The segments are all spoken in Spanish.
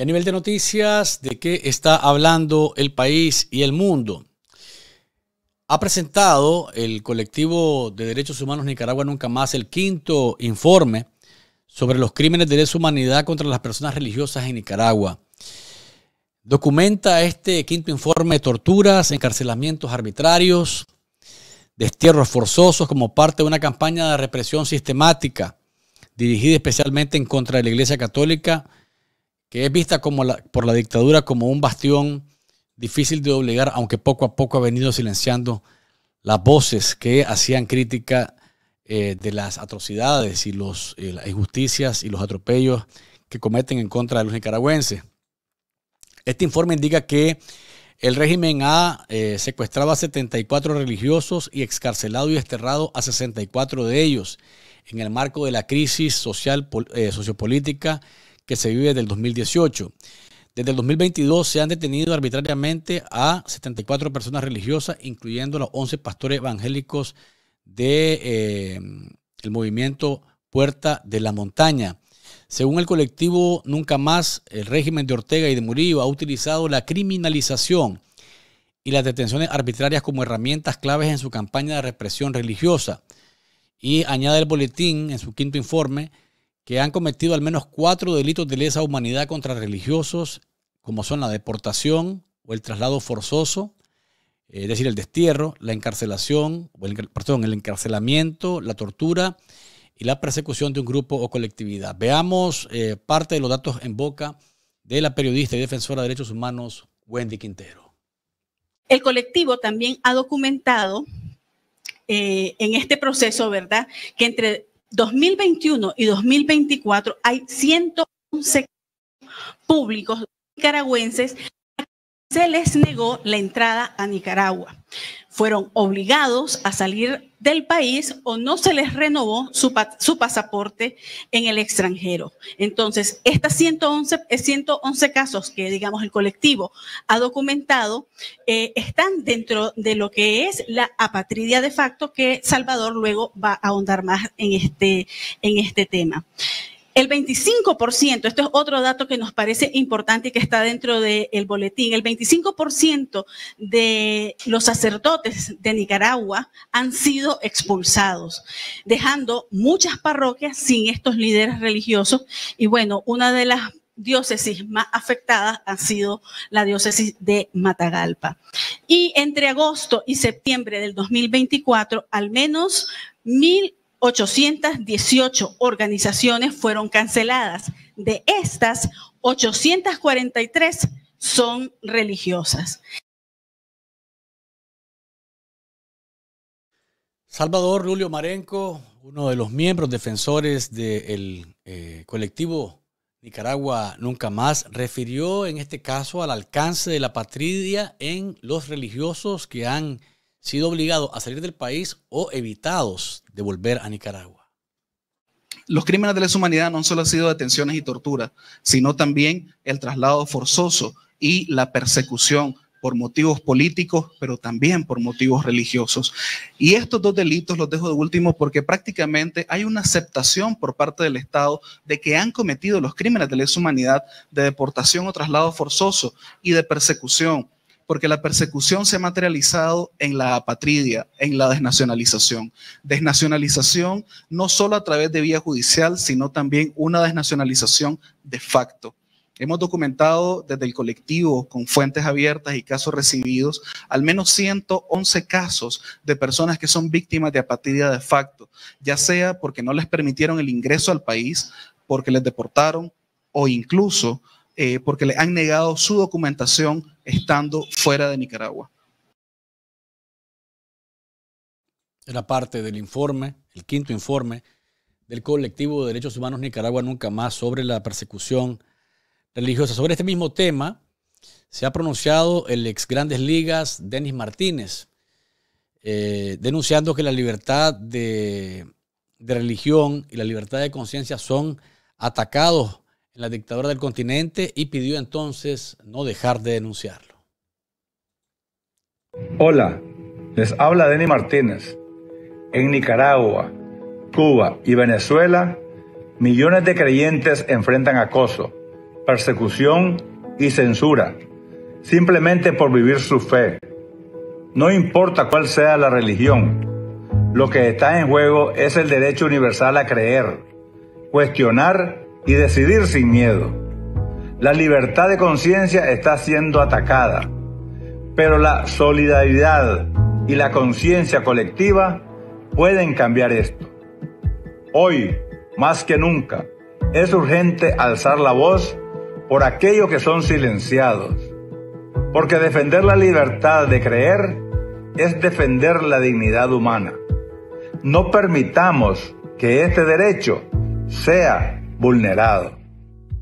Y a nivel de noticias, ¿de qué está hablando el país y el mundo? Ha presentado el colectivo de derechos humanos Nicaragua Nunca Más el quinto informe sobre los crímenes de humanidad contra las personas religiosas en Nicaragua. Documenta este quinto informe torturas, encarcelamientos arbitrarios, destierros forzosos como parte de una campaña de represión sistemática dirigida especialmente en contra de la Iglesia Católica que es vista como por la dictadura como un bastión difícil de doblegar, aunque poco a poco ha venido silenciando las voces que hacían crítica eh, de las atrocidades y eh, las injusticias y los atropellos que cometen en contra de los nicaragüenses. Este informe indica que el régimen ha eh, secuestrado a 74 religiosos y excarcelado y desterrado a 64 de ellos en el marco de la crisis social, sociopolítica que se vive desde el 2018. Desde el 2022 se han detenido arbitrariamente a 74 personas religiosas, incluyendo los 11 pastores evangélicos de, eh, el movimiento Puerta de la Montaña. Según el colectivo Nunca Más, el régimen de Ortega y de Murillo ha utilizado la criminalización y las detenciones arbitrarias como herramientas claves en su campaña de represión religiosa. Y añade el boletín en su quinto informe que han cometido al menos cuatro delitos de lesa humanidad contra religiosos, como son la deportación o el traslado forzoso, eh, es decir, el destierro, la encarcelación, el, perdón, el encarcelamiento, la tortura y la persecución de un grupo o colectividad. Veamos eh, parte de los datos en boca de la periodista y defensora de derechos humanos Wendy Quintero. El colectivo también ha documentado eh, en este proceso, ¿verdad?, que entre 2021 y 2024 hay 111 públicos nicaragüenses se les negó la entrada a Nicaragua fueron obligados a salir del país o no se les renovó su, su pasaporte en el extranjero. Entonces, estas 111, 111 casos que, digamos, el colectivo ha documentado eh, están dentro de lo que es la apatridia de facto que Salvador luego va a ahondar más en este, en este tema. El 25%, esto es otro dato que nos parece importante y que está dentro del boletín, el 25% de los sacerdotes de Nicaragua han sido expulsados, dejando muchas parroquias sin estos líderes religiosos. Y bueno, una de las diócesis más afectadas ha sido la diócesis de Matagalpa. Y entre agosto y septiembre del 2024, al menos mil 818 organizaciones fueron canceladas. De estas, 843 son religiosas. Salvador Julio Marenco, uno de los miembros defensores del eh, colectivo Nicaragua Nunca Más, refirió en este caso al alcance de la patria en los religiosos que han sido obligados a salir del país o evitados volver a Nicaragua. Los crímenes de lesa humanidad no solo han sido detenciones y torturas, sino también el traslado forzoso y la persecución por motivos políticos, pero también por motivos religiosos. Y estos dos delitos los dejo de último porque prácticamente hay una aceptación por parte del Estado de que han cometido los crímenes de lesa humanidad de deportación o traslado forzoso y de persecución porque la persecución se ha materializado en la apatridia, en la desnacionalización. Desnacionalización no solo a través de vía judicial, sino también una desnacionalización de facto. Hemos documentado desde el colectivo, con fuentes abiertas y casos recibidos, al menos 111 casos de personas que son víctimas de apatridia de facto, ya sea porque no les permitieron el ingreso al país, porque les deportaron o incluso eh, porque le han negado su documentación estando fuera de Nicaragua. Era parte del informe, el quinto informe del colectivo de derechos humanos Nicaragua Nunca Más sobre la persecución religiosa. Sobre este mismo tema se ha pronunciado el ex Grandes Ligas Denis Martínez, eh, denunciando que la libertad de, de religión y la libertad de conciencia son atacados la dictadura del continente y pidió entonces no dejar de denunciarlo. Hola, les habla Denny Martínez. En Nicaragua, Cuba y Venezuela, millones de creyentes enfrentan acoso, persecución y censura, simplemente por vivir su fe. No importa cuál sea la religión, lo que está en juego es el derecho universal a creer, cuestionar y decidir sin miedo. La libertad de conciencia está siendo atacada, pero la solidaridad y la conciencia colectiva pueden cambiar esto. Hoy, más que nunca, es urgente alzar la voz por aquellos que son silenciados, porque defender la libertad de creer es defender la dignidad humana. No permitamos que este derecho sea vulnerado.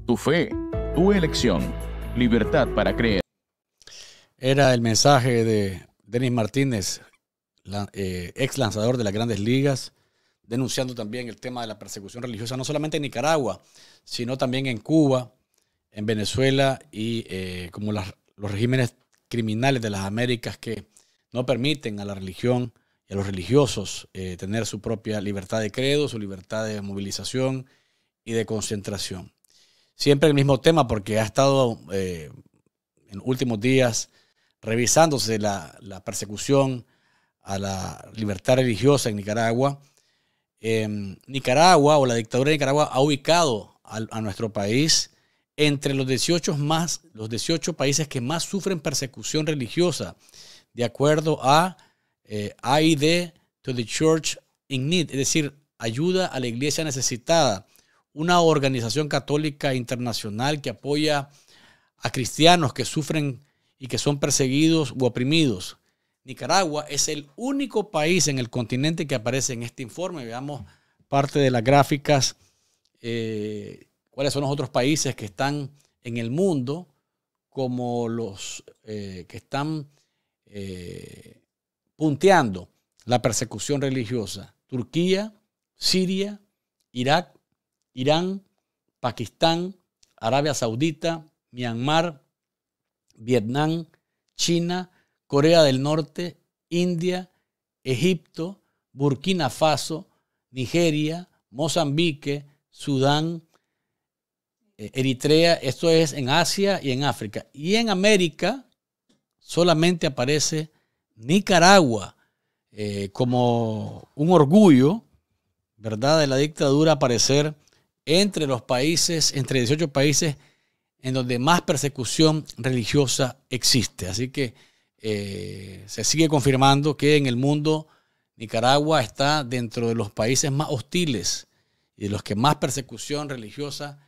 Tu fe, tu elección, libertad para creer. Era el mensaje de Denis Martínez, eh, ex lanzador de las grandes ligas, denunciando también el tema de la persecución religiosa, no solamente en Nicaragua, sino también en Cuba, en Venezuela y eh, como los regímenes criminales de las Américas que no permiten a la religión y a los religiosos eh, tener su propia libertad de credo, su libertad de movilización y de concentración. Siempre el mismo tema porque ha estado eh, en últimos días revisándose la, persecución a la libertad religiosa en Nicaragua. Em, Nicaragua o la dictadura de Nicaragua ha ubicado a, nuestro país entre los 18, más, los 18 países que más sufren persecución religiosa, de acuerdo a eh, AID to the Church in Need, es decir, ayuda a la iglesia necesitada una organización católica internacional que apoya a cristianos que sufren y que son perseguidos u oprimidos. Nicaragua es el único país en el continente que aparece en este informe. Veamos parte de las gráficas, eh, cuáles son los otros países que están en el mundo como los eh, que están eh, punteando la persecución religiosa. Turquía, Siria, Irak, Irán, Pakistán, Arabia Saudita, Myanmar, Vietnam, China, Corea del Norte, India, Egipto, Burkina Faso, Nigeria, Mozambique, Sudán, eh, Eritrea, esto es en Asia y en África. Y en América solamente aparece Nicaragua eh, como un orgullo, ¿verdad?, de la dictadura aparecer entre los países, entre 18 países en donde más persecución religiosa existe. Así que eh, se sigue confirmando que en el mundo Nicaragua está dentro de los países más hostiles y de los que más persecución religiosa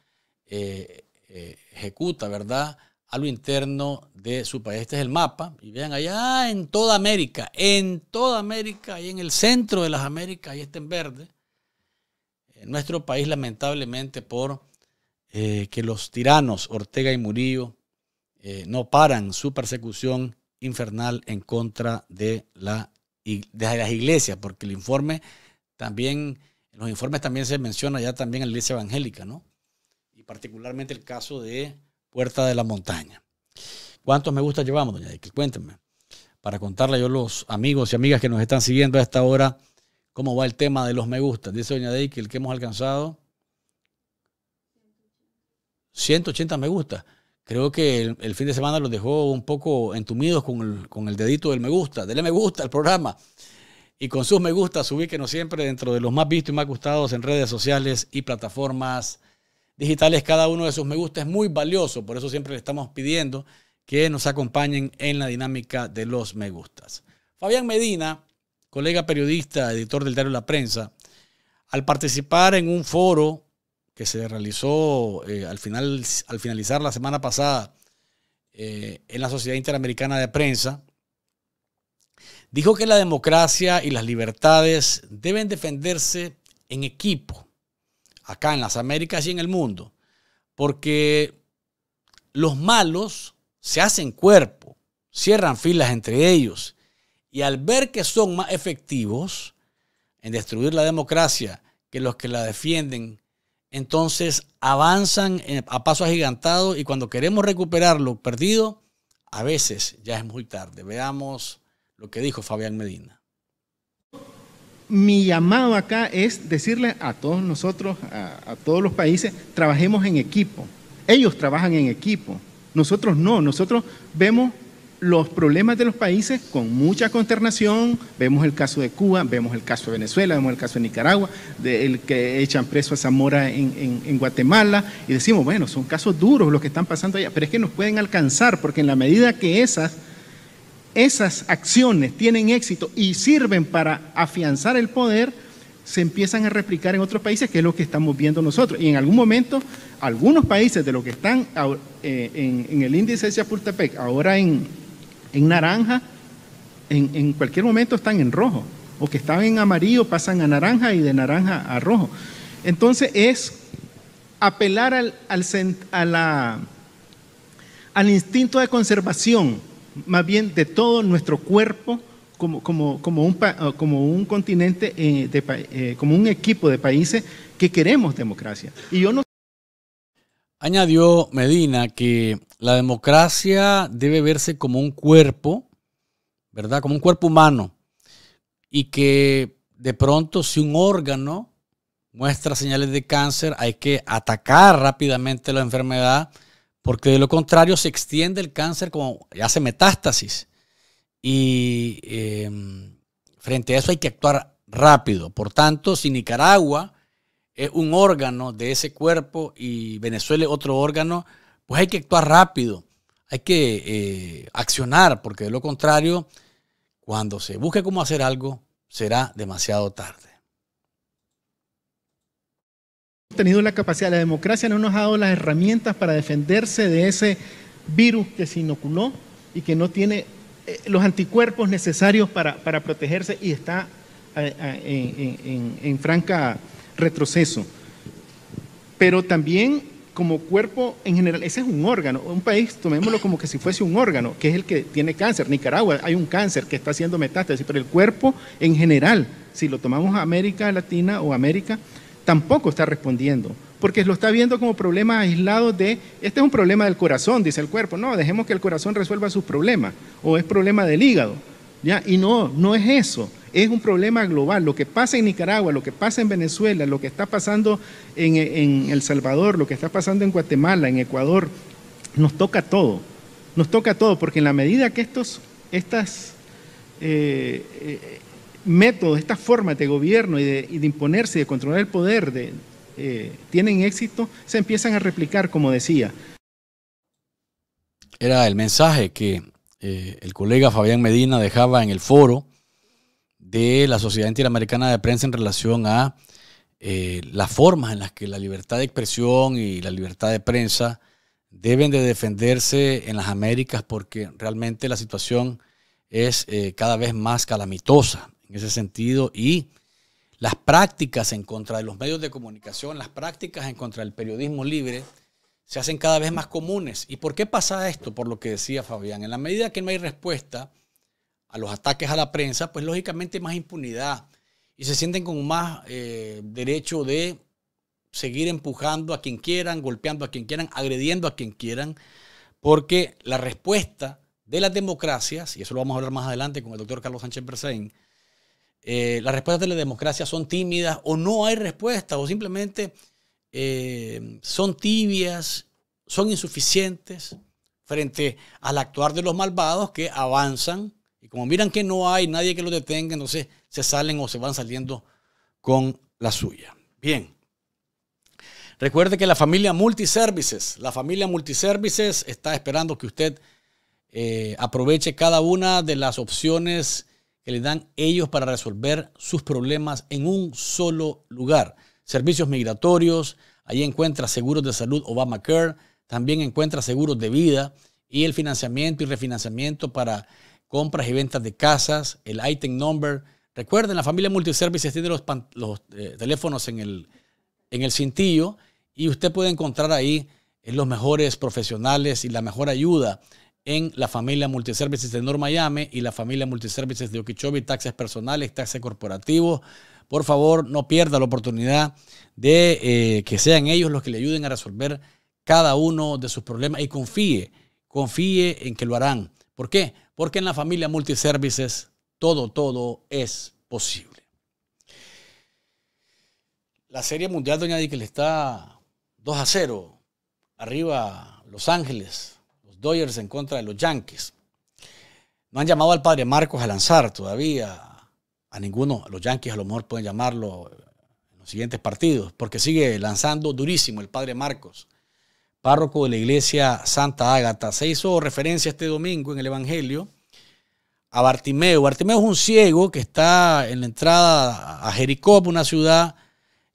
eh, eh, ejecuta, ¿verdad? A lo interno de su país. Este es el mapa. Y vean allá en toda América, en toda América y en el centro de las Américas, ahí está en verde en nuestro país lamentablemente por eh, que los tiranos Ortega y Murillo eh, no paran su persecución infernal en contra de, la, las iglesias, porque el informe también, en los informes también se menciona ya también la iglesia evangélica, ¿no? Y particularmente el caso de Puerta de la Montaña. ¿Cuántos me gusta llevamos, doña que Cuéntenme. Para contarle yo a los amigos y amigas que nos están siguiendo a esta hora cómo va el tema de los me gusta. Dice Doña Dey que el que hemos alcanzado 180 me gusta. Creo que el, fin de semana los dejó un poco entumidos con el, dedito del me gusta. Dele me gusta al programa. Y con sus me gustas, ubíquenos siempre dentro de los más vistos y más gustados en redes sociales y plataformas digitales. Cada uno de sus me gusta es muy valioso. Por eso siempre le estamos pidiendo que nos acompañen en la dinámica de los me gustas. Fabián Medina colega periodista, editor del diario La Prensa, al participar en un foro que se realizó eh, al, final, al finalizar la semana pasada eh, en la Sociedad Interamericana de Prensa, dijo que la democracia y las libertades deben defenderse en equipo, acá en las Américas y en el mundo, porque los malos se hacen cuerpo, cierran filas entre ellos y al ver que son más efectivos en destruir la democracia que los que la defienden, entonces avanzan a paso agigantado y cuando queremos recuperar lo perdido, a veces ya es muy tarde. Veamos lo que dijo Fabián Medina. Mi llamado acá es decirle a todos nosotros, a, a todos los países, trabajemos en equipo. Ellos trabajan en equipo. Nosotros no, nosotros vemos los problemas de los países con mucha consternación. Vemos el caso de Cuba, vemos el caso de Venezuela, vemos el caso de Nicaragua, del que echan preso a Zamora en, Guatemala. Y decimos, bueno, son casos duros los que están pasando allá, pero es que nos pueden alcanzar porque en la medida que esas, esas acciones tienen éxito y sirven para afianzar el poder, se empiezan a replicar en otros países, que es lo que estamos viendo nosotros. Y en algún momento, algunos países de los que están eh, en, el índice de Chapultepec, ahora en, en naranja, en, en cualquier momento están en rojo, o que estaban en amarillo pasan a naranja y de naranja a rojo. Entonces es apelar al, al, a la, al instinto de conservación, más bien de todo nuestro cuerpo como, como, como, un, como un, continente, eh, eh, como un equipo de países que queremos democracia. Y yo no Añadió Medina que la democracia debe verse como un cuerpo, ¿verdad? Como un cuerpo humano. Y que de pronto si un órgano muestra señales de cáncer, hay que atacar rápidamente la enfermedad, porque de lo contrario se extiende el cáncer como hace metástasis. Y em, frente a eso hay que actuar rápido. Por tanto, si Nicaragua es un órgano de ese cuerpo y Venezuela es otro órgano, pues hay que actuar rápido, hay que eh, accionar, porque de lo contrario, cuando se busque cómo hacer algo, será demasiado tarde. Tenido la capacidad, la democracia no nos ha dado las herramientas para defenderse de ese virus que se inoculó y que no tiene eh, los anticuerpos necesarios para, protegerse y está eh, en franca retroceso. Pero también como cuerpo en general, ese es un órgano, un país, tomémoslo como que si fuese un órgano, que es el que tiene cáncer. Nicaragua hay un cáncer que está haciendo metástasis, pero el cuerpo en general, si lo tomamos a América Latina o América, tampoco está respondiendo, porque lo está viendo como problema aislado de, este es un problema del corazón, dice el cuerpo, no, dejemos que el corazón resuelva sus problemas, o es problema del hígado, ¿ya? Y no, no es eso es un problema global. Lo que pasa en Nicaragua, lo que pasa en Venezuela, lo que está pasando en, El Salvador, lo que está pasando en Guatemala, en Ecuador, nos toca todo. Nos toca todo, porque en la medida que estos eh, eh, métodos, estas formas de gobierno y de, imponerse y de controlar el poder eh, tienen éxito, se empiezan a replicar, como decía. Era el mensaje que el colega Fabián Medina dejaba en el foro de la Sociedad Interamericana de Prensa en relación a eh, las formas en las que la libertad de expresión y la libertad de prensa deben de defenderse en las Américas porque realmente la situación es eh, cada vez más calamitosa en ese sentido y las prácticas en contra de los medios de comunicación, las prácticas en contra del periodismo libre se hacen cada vez más comunes. ¿Y por qué pasa esto? Por lo que decía Fabián, en la medida que no hay respuesta, a los ataques a la prensa, pues lógicamente más impunidad y se sienten con más eh, derecho de seguir empujando a quien quieran, golpeando a quien quieran, agrediendo a quien quieran, porque la respuesta de las democracias, y eso lo vamos a hablar más adelante con el doctor Carlos Sánchez Berzain, eh, las respuestas de las democracias son tímidas o no hay respuesta, o simplemente eh, son tibias, son insuficientes frente al actuar de los malvados que avanzan y como miran que no hay nadie que lo detenga, entonces se salen o se van saliendo con la suya. Bien. Recuerde que la familia Multiservices, la familia Multiservices está esperando que usted eh, aproveche cada una de las opciones que le dan ellos para resolver sus problemas en un solo lugar. Servicios migratorios, ahí encuentra seguros de salud Obamacare, también encuentra seguros de vida y el financiamiento y refinanciamiento para compras y ventas de casas, el item number. Recuerden, la familia Multiservices tiene los, eh, teléfonos en el, cintillo y usted puede encontrar ahí eh, los mejores profesionales y la mejor ayuda en la familia Multiservices de North Miami y la familia Multiservices de Okeechobee, taxes personales, taxes corporativos. Por favor, no pierda la oportunidad de eh, que sean ellos los que le ayuden a resolver cada uno de sus problemas y confíe, confíe en que lo harán. ¿Por qué? porque en la familia multiservices todo, todo es posible. La Serie Mundial, doña Díquel, le está 2 a 0 arriba Los Ángeles, los Dodgers en contra de los Yankees. No han llamado al padre Marcos a lanzar todavía a ninguno. Los Yankees a lo mejor pueden llamarlo en los siguientes partidos, porque sigue lanzando durísimo el padre Marcos párroco de la iglesia Santa Ágata. Se hizo referencia este domingo en el Evangelio a Bartimeo. Bartimeo es un ciego que está en la entrada a Jericó, una ciudad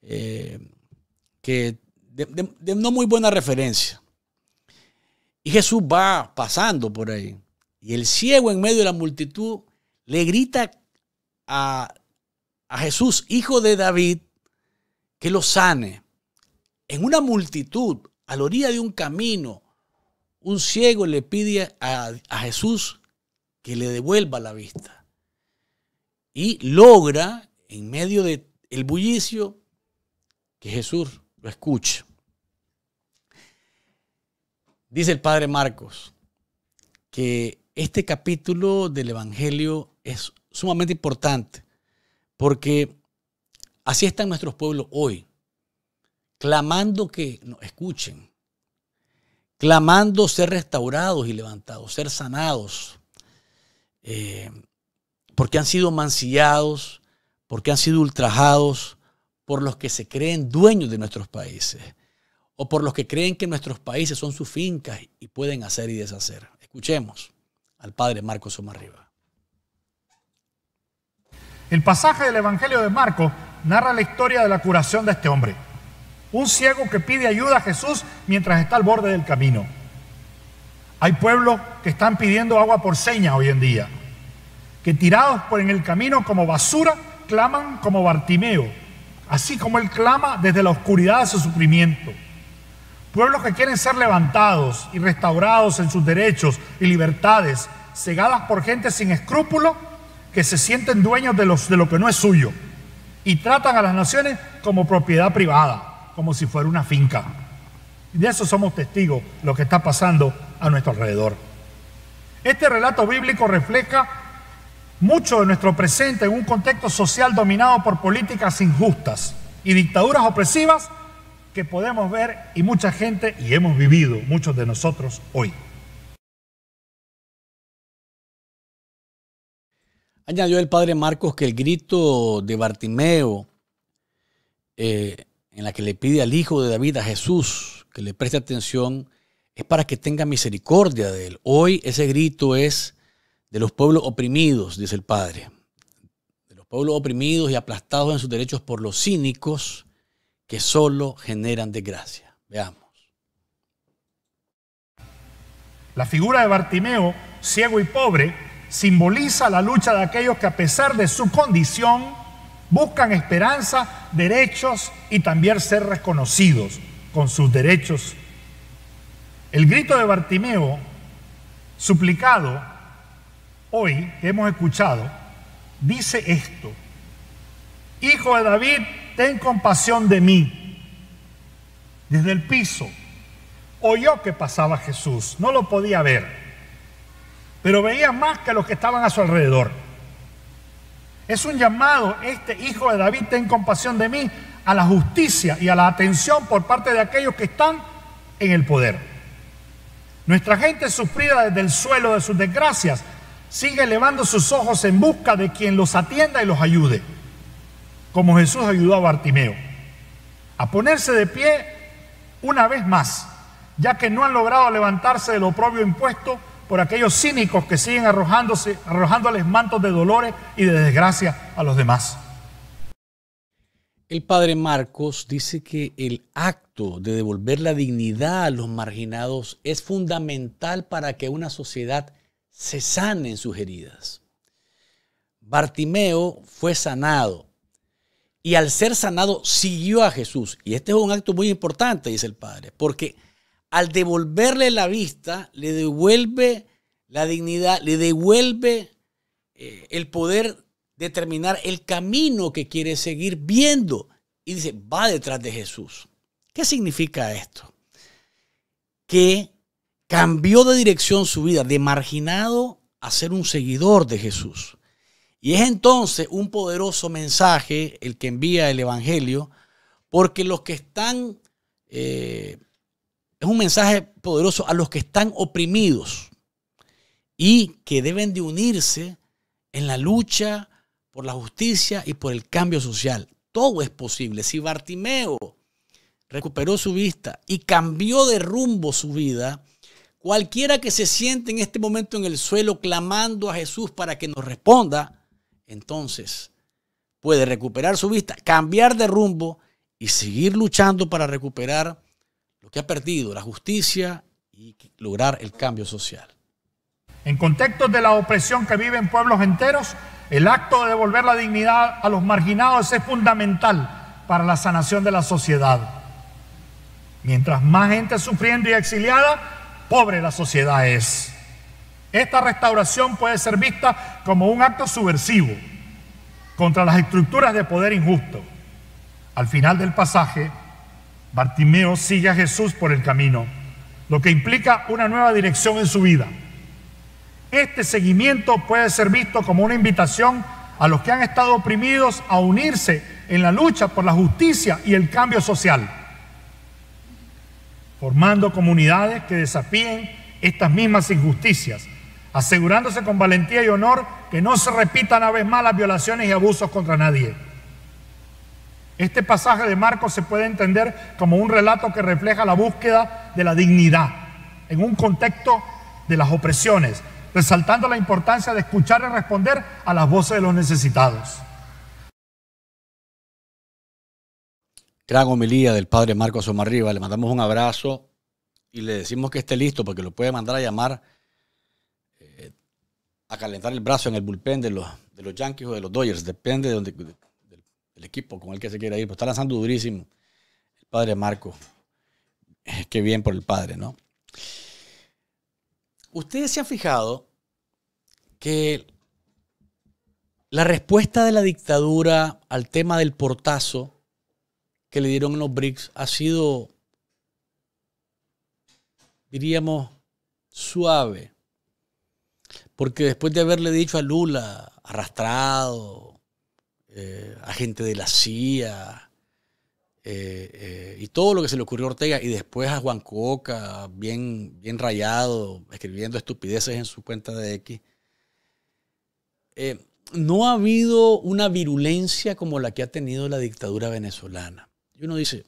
eh, que de, no muy buena referencia. Y Jesús va pasando por ahí. Y el ciego en medio de la multitud le grita a, a, Jesús, hijo de David, que lo sane. En una multitud, a la orilla de un camino, un ciego le pide a, Jesús que le devuelva la vista. Y logra, en medio del bullicio, que Jesús lo escuche. Dice el padre Marcos que este capítulo del Evangelio es sumamente importante porque así están nuestros pueblos hoy clamando que escuchen, clamando ser restaurados y levantados, ser sanados, eh, porque han sido mancillados, porque han sido ultrajados por los que se creen dueños de nuestros países o por los que creen que nuestros países son sus fincas y pueden hacer y deshacer. Escuchemos al padre Marcos Somarriba. El pasaje del Evangelio de Marcos narra la historia de la curación de este hombre. Un ciego que pide ayuda a Jesús mientras está al borde del camino. Hay pueblos que están pidiendo agua por seña hoy en día, que tirados por en el camino como basura, claman como Bartimeo, así como él clama desde la oscuridad de su sufrimiento. Pueblos que quieren ser levantados y restaurados en sus derechos y libertades, cegadas por gente sin escrúpulo, que se sienten dueños de, los, de lo que no es suyo y tratan a las naciones como propiedad privada como si fuera una finca. de eso somos testigos, lo que está pasando a nuestro alrededor. Este relato bíblico refleja mucho de nuestro presente en un contexto social dominado por políticas injustas y dictaduras opresivas que podemos ver y mucha gente, y hemos vivido muchos de nosotros hoy. Añadió el padre Marcos que el grito de Bartimeo eh, en la que le pide al Hijo de David, a Jesús, que le preste atención, es para que tenga misericordia de él. Hoy ese grito es de los pueblos oprimidos, dice el Padre, de los pueblos oprimidos y aplastados en sus derechos por los cínicos que solo generan desgracia. Veamos. La figura de Bartimeo, ciego y pobre, simboliza la lucha de aquellos que a pesar de su condición, Buscan esperanza, derechos y también ser reconocidos con sus derechos. El grito de Bartimeo, suplicado hoy, que hemos escuchado, dice esto. Hijo de David, ten compasión de mí. Desde el piso oyó que pasaba Jesús, no lo podía ver, pero veía más que los que estaban a su alrededor. Es un llamado, este hijo de David, ten compasión de mí, a la justicia y a la atención por parte de aquellos que están en el poder. Nuestra gente sufrida desde el suelo de sus desgracias sigue elevando sus ojos en busca de quien los atienda y los ayude, como Jesús ayudó a Bartimeo, a ponerse de pie una vez más, ya que no han logrado levantarse de lo propio impuesto por aquellos cínicos que siguen arrojándose, arrojándoles mantos de dolores y de desgracia a los demás. El padre Marcos dice que el acto de devolver la dignidad a los marginados es fundamental para que una sociedad se sane en sus heridas. Bartimeo fue sanado y al ser sanado siguió a Jesús. Y este es un acto muy importante, dice el padre, porque al devolverle la vista, le devuelve la dignidad, le devuelve eh, el poder determinar el camino que quiere seguir viendo. Y dice, va detrás de Jesús. ¿Qué significa esto? Que cambió de dirección su vida, de marginado a ser un seguidor de Jesús. Y es entonces un poderoso mensaje el que envía el Evangelio, porque los que están eh, es un mensaje poderoso a los que están oprimidos y que deben de unirse en la lucha por la justicia y por el cambio social. Todo es posible. Si Bartimeo recuperó su vista y cambió de rumbo su vida, cualquiera que se siente en este momento en el suelo clamando a Jesús para que nos responda, entonces puede recuperar su vista, cambiar de rumbo y seguir luchando para recuperar lo que ha perdido la justicia y lograr el cambio social. En contextos de la opresión que viven pueblos enteros, el acto de devolver la dignidad a los marginados es fundamental para la sanación de la sociedad. Mientras más gente sufriendo y exiliada, pobre la sociedad es. Esta restauración puede ser vista como un acto subversivo contra las estructuras de poder injusto. Al final del pasaje, Bartimeo sigue a Jesús por el camino, lo que implica una nueva dirección en su vida. Este seguimiento puede ser visto como una invitación a los que han estado oprimidos a unirse en la lucha por la justicia y el cambio social, formando comunidades que desafíen estas mismas injusticias, asegurándose con valentía y honor que no se repitan una vez más las violaciones y abusos contra nadie. Este pasaje de Marcos se puede entender como un relato que refleja la búsqueda de la dignidad en un contexto de las opresiones, resaltando la importancia de escuchar y responder a las voces de los necesitados. Gran homilía del padre Marcos Omarriba. Le mandamos un abrazo y le decimos que esté listo porque lo puede mandar a llamar eh, a calentar el brazo en el bullpen de los, de los Yankees o de los Dodgers. Depende de, donde, el equipo con el que se quiere ir, pues está lanzando durísimo. El padre Marco. Eh, qué bien por el padre, ¿no? Ustedes se han fijado que la respuesta de la dictadura al tema del portazo que le dieron los BRICS ha sido, diríamos, suave. Porque después de haberle dicho a Lula, arrastrado, eh, agente de la CIA, eh, eh, y todo lo que se le ocurrió a Ortega, y después a Juan Coca, bien, bien rayado, escribiendo estupideces en su cuenta de X. no ha habido una virulencia como la que ha tenido la dictadura venezolana. Y uno dice,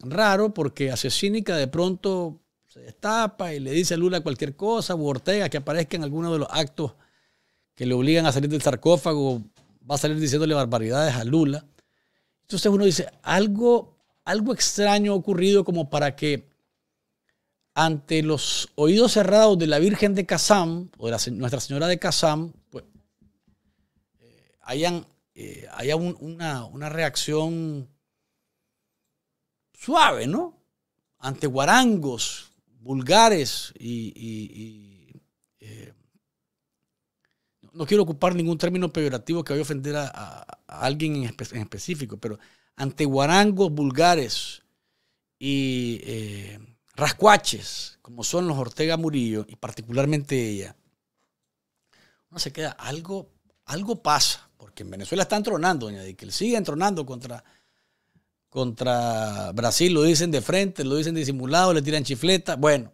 raro porque Asesínica de pronto se destapa y le dice a Lula cualquier cosa, o Ortega que aparezca en alguno de los actos que le obligan a salir del sarcófago va a salir diciéndole barbaridades a Lula. Entonces uno dice, algo, algo extraño ha ocurrido como para que ante los oídos cerrados de la Virgen de Kazam, o de Nuestra Señora de Kazam, pues, eh, hayan, eh, haya una, reacción suave, ¿no? Ante guarangos vulgares y no quiero ocupar ningún término peyorativo que vaya a ofender a, alguien en, específico, pero ante guarangos vulgares y eh, rascuaches, como son los Ortega Murillo, y particularmente ella, uno se queda, algo, algo pasa, porque en Venezuela están tronando, doña Dickel, siguen tronando contra, contra Brasil, lo dicen de frente, lo dicen disimulado, le tiran chifleta. Bueno,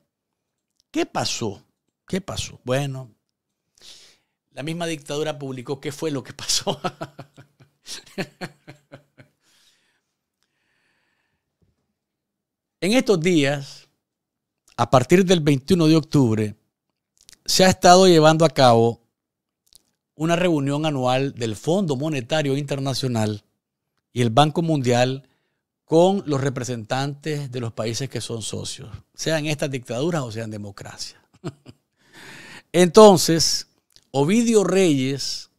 ¿qué pasó? ¿Qué pasó? Bueno, la misma dictadura publicó qué fue lo que pasó. en estos días, a partir del 21 de octubre, se ha estado llevando a cabo una reunión anual del Fondo Monetario Internacional y el Banco Mundial con los representantes de los países que son socios, sean estas dictaduras o sean democracias. Entonces, Ovidio Reyes,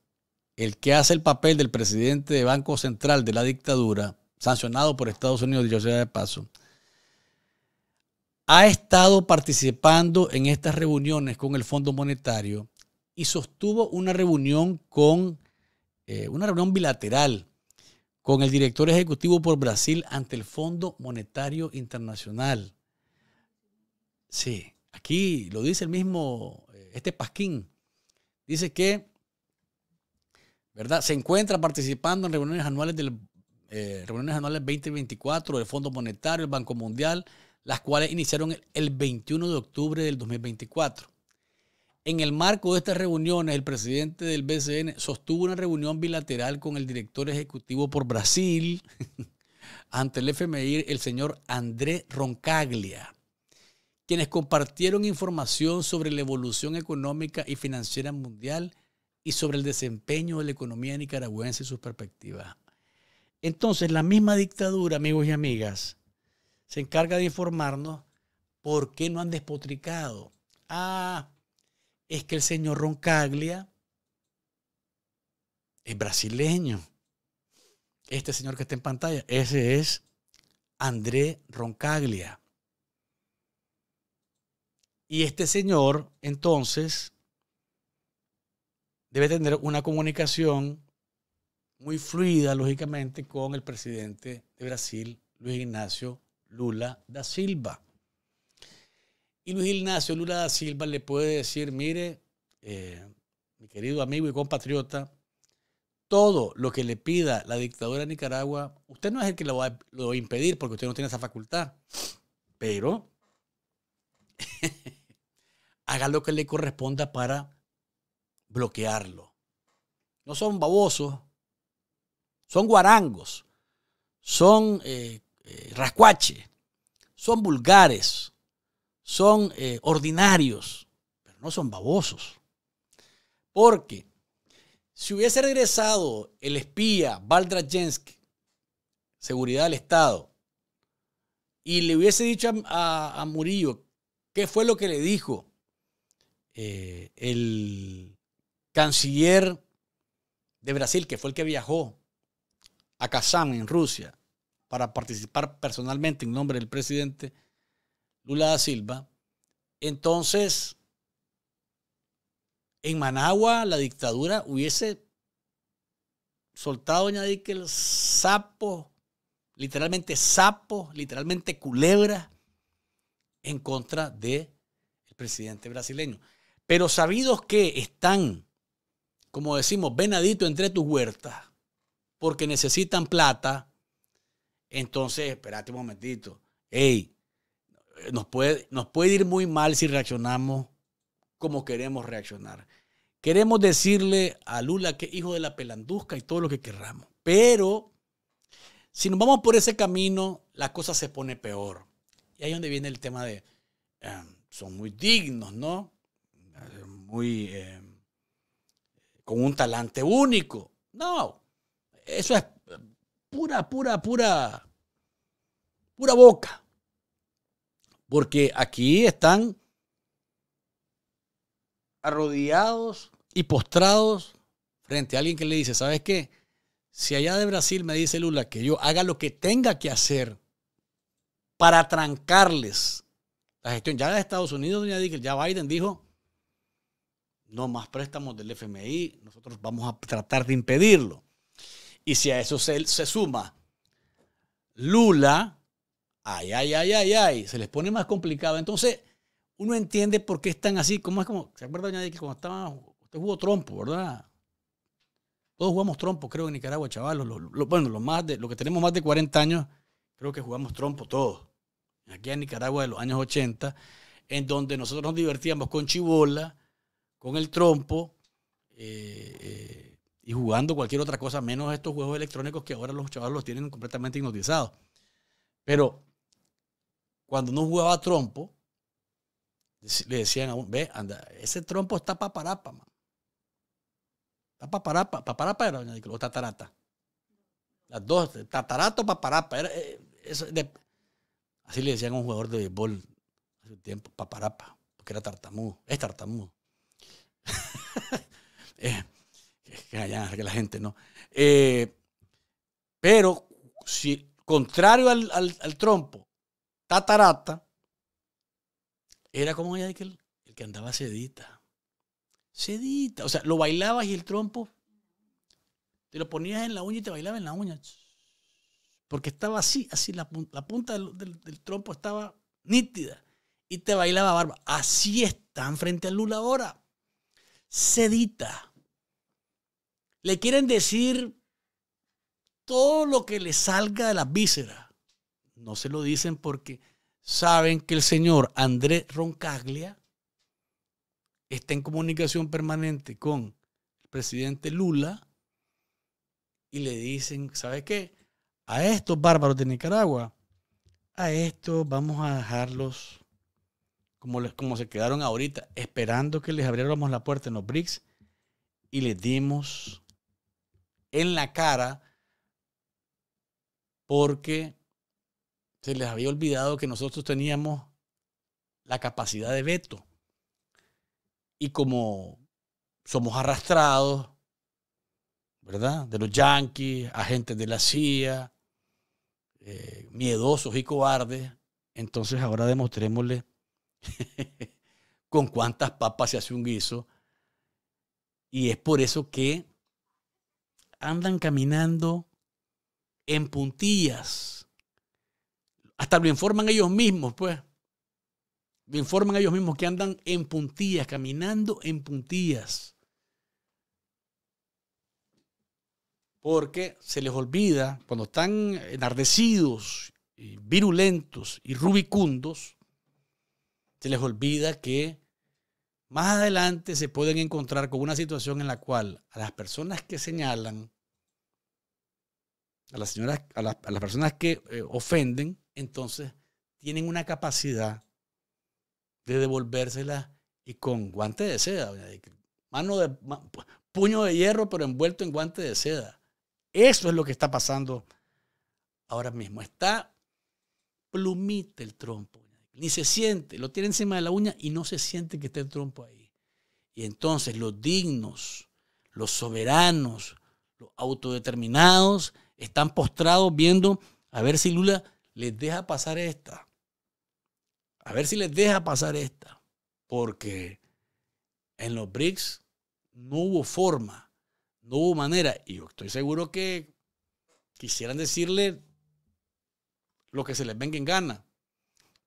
el que hace el papel del presidente de Banco Central de la dictadura, sancionado por Estados Unidos, yo sea de paso, ha estado participando en estas reuniones con el Fondo Monetario y sostuvo una reunión con eh, una reunión bilateral con el director ejecutivo por Brasil ante el Fondo Monetario Internacional. Sí, aquí lo dice el mismo eh, este Pasquín. Dice que, ¿verdad? Se encuentra participando en reuniones anuales del eh, reuniones anuales 2024 del Fondo Monetario, el Banco Mundial, las cuales iniciaron el 21 de octubre del 2024. En el marco de estas reuniones, el presidente del BCN sostuvo una reunión bilateral con el director ejecutivo por Brasil ante el FMI, el señor André Roncaglia quienes compartieron información sobre la evolución económica y financiera mundial y sobre el desempeño de la economía nicaragüense y sus perspectivas. Entonces, la misma dictadura, amigos y amigas, se encarga de informarnos por qué no han despotricado. Ah, es que el señor Roncaglia es brasileño. Este señor que está en pantalla, ese es André Roncaglia. Y este señor, entonces, debe tener una comunicación muy fluida, lógicamente, con el presidente de Brasil, Luis Ignacio Lula da Silva. Y Luis Ignacio Lula da Silva le puede decir, mire, eh, mi querido amigo y compatriota, todo lo que le pida la dictadura de Nicaragua, usted no es el que lo lo va a impedir porque usted no tiene esa facultad, pero haga lo que le corresponda para bloquearlo. No son babosos, son guarangos, son eh, eh, rascuaches, son vulgares, son eh, ordinarios, pero no son babosos. Porque si hubiese regresado el espía Baldrajensky, seguridad del Estado, y le hubiese dicho a Murillo qué fue lo que le dijo, eh, el canciller de Brasil, que fue el que viajó a Kazán, en Rusia, para participar personalmente en nombre del presidente Lula da Silva, entonces en Managua la dictadura hubiese soltado que el sapo, literalmente sapo, literalmente culebra, en contra de el presidente brasileño. Pero sabidos que están, como decimos, venadito entre tus huertas, porque necesitan plata, entonces, espérate un momentito. Hey, nos puede, nos puede ir muy mal si reaccionamos como queremos reaccionar. Queremos decirle a Lula que hijo de la pelanduzca y todo lo que querramos. Pero si nos vamos por ese camino, la cosa se pone peor. Y ahí es donde viene el tema de, em, son muy dignos, ¿no? muy em, con un talante único. No, eso es pura, pura, pura, pura boca. Porque aquí están arrodillados y postrados frente a alguien que le dice, ¿sabes qué? Si allá de Brasil me dice Lula que yo haga lo que tenga que hacer para trancarles la gestión, ya de Estados Unidos, doña ya Biden dijo, no más préstamos del FMI, nosotros vamos a tratar de impedirlo. Y si a eso se, se suma Lula, ay, ay, ay, ay, ay, se les pone más complicado. Entonces, uno entiende por qué están así. ¿Cómo es como, se acuerda, doña, que cuando estaba, usted jugó trompo, ¿verdad? Todos jugamos trompo, creo, en Nicaragua, chaval. bueno, los más de, lo que tenemos más de 40 años, creo que jugamos trompo todos. Aquí en Nicaragua de los años 80, en donde nosotros nos divertíamos con chibola, con el trompo eh, eh, y jugando cualquier otra cosa, menos estos juegos electrónicos que ahora los chavales los tienen completamente hipnotizados. Pero cuando no jugaba trompo, le decían a un, ve, anda, ese trompo está paparapa, man. Está paparapa, paparapa era o tatarata. Las dos, tatarato, paparapa. Era, eh, así le decían a un jugador de béisbol hace un tiempo, paparapa, porque era tartamudo, es tartamudo. Eh, que la gente no. Eh, pero, si, contrario al, trompo, Tatarata era como ella, el, el que andaba sedita. Sedita. O sea, lo bailabas y el trompo te lo ponías en la uña y te bailaba en la uña. Porque estaba así, así, la, punta del, trompo estaba nítida. Y te bailaba barba. Así están frente a Lula ahora sedita. Le quieren decir todo lo que le salga de las vísceras. No se lo dicen porque saben que el señor Andrés Roncaglia está en comunicación permanente con el presidente Lula y le dicen, ¿sabe qué? A estos bárbaros de Nicaragua, a estos vamos a dejarlos como, les, como se quedaron ahorita, esperando que les abriéramos la puerta en los BRICS y les dimos en la cara porque se les había olvidado que nosotros teníamos la capacidad de veto. Y como somos arrastrados, ¿verdad? De los yanquis, agentes de la CIA, eh, miedosos y cobardes, entonces ahora demostrémosle con cuántas papas se hace un guiso. Y es por eso que andan caminando en puntillas. Hasta lo informan ellos mismos, pues. Lo informan ellos mismos que andan en puntillas, caminando en puntillas. Porque se les olvida, cuando están enardecidos, virulentos y rubicundos, se les olvida que más adelante se pueden encontrar con una situación en la cual a las personas que señalan, a las, señoras, a las, personas que eh, ofenden, entonces tienen una capacidad de devolvérsela y con guante de seda, mano de puño de hierro, pero envuelto en guante de seda. Eso es lo que está pasando ahora mismo. Está plumita el trompo ni se siente, lo tiene encima de la uña y no se siente que esté el trompo ahí. Y entonces los dignos, los soberanos, los autodeterminados, están postrados viendo a ver si Lula les deja pasar esta. A ver si les deja pasar esta. Porque en los BRICS no hubo forma, no hubo manera. Y yo estoy seguro que quisieran decirle lo que se les venga en gana.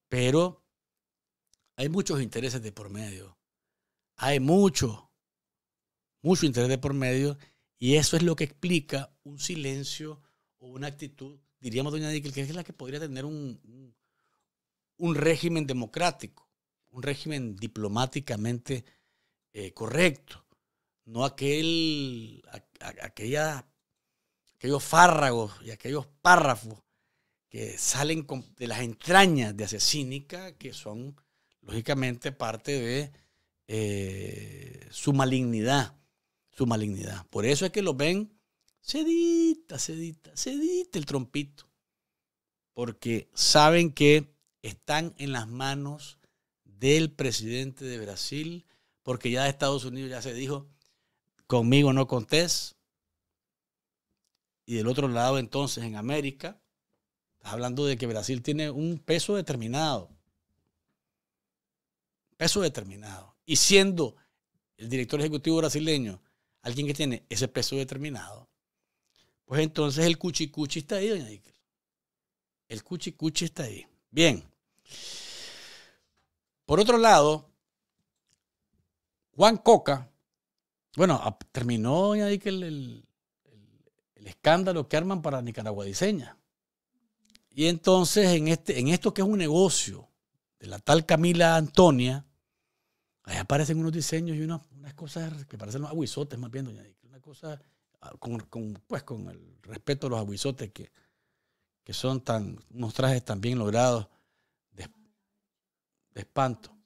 Pero hay muchos intereses de por medio. Hay mucho, mucho interés de por medio. Y eso es lo que explica un silencio o una actitud, diríamos, doña Díquel, que es la que podría tener un, un, régimen democrático, un régimen diplomáticamente eh, correcto. No aquel, aquella, aquellos fárragos y aquellos párrafos que salen de las entrañas de Asesínica, que son lógicamente parte de eh, su malignidad, su malignidad. Por eso es que lo ven sedita, sedita, sedita el trompito, porque saben que están en las manos del presidente de Brasil, porque ya de Estados Unidos ya se dijo, conmigo no contés. Y del otro lado entonces en América, hablando de que Brasil tiene un peso determinado. Peso determinado. Y siendo el director ejecutivo brasileño alguien que tiene ese peso determinado, pues entonces el cuchicuchi está ahí, doña Iker. El cuchicuchi está ahí. Bien. Por otro lado, Juan Coca, bueno, terminó, doña Iker, el, el, el escándalo que arman para Nicaragua Diseña. Y entonces en, este, en esto que es un negocio de la tal Camila Antonia, ahí aparecen unos diseños y unas, unas cosas que parecen los aguisotes más bien, Una cosa ah, con, pues, con el respeto a los aguisotes que, son tan, unos trajes tan bien logrados de, espanto.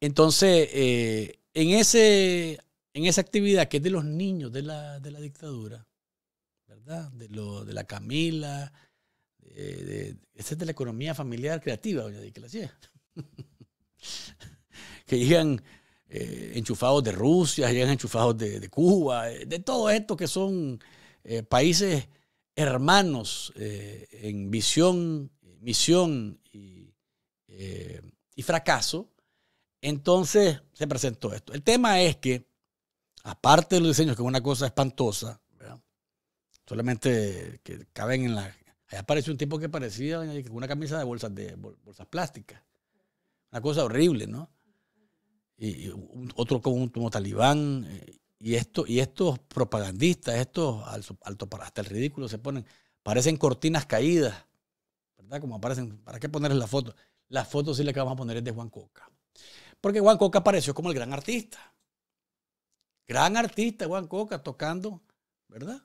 Entonces, eh, en, ese, en esa actividad que es de los niños de la dictadura, ¿verdad? De, lo, de la Camila, de, de, es de la economía familiar creativa, doña que que llegan eh, enchufados de Rusia, llegan enchufados de, Cuba, eh, de todo esto que son eh, países hermanos en visión, misión y, y fracaso. Entonces se presentó esto. El tema es que, aparte de los diseños, que es una cosa espantosa, Solamente que caben en la... Allá apareció un tipo que parecía una camisa de bolsas, de bolsas plásticas. Una cosa horrible, ¿no? Y otro como, un, talibán. Eh, y, esto, y estos propagandistas, estos alto, hasta el ridículo se ponen, parecen cortinas caídas. ¿Verdad? Como aparecen, ¿para qué ponerles la foto? Las fotos sí las que vamos a poner es de Juan Coca. Porque Juan Coca apareció como el gran artista. Gran artista Juan Coca tocando, ¿verdad?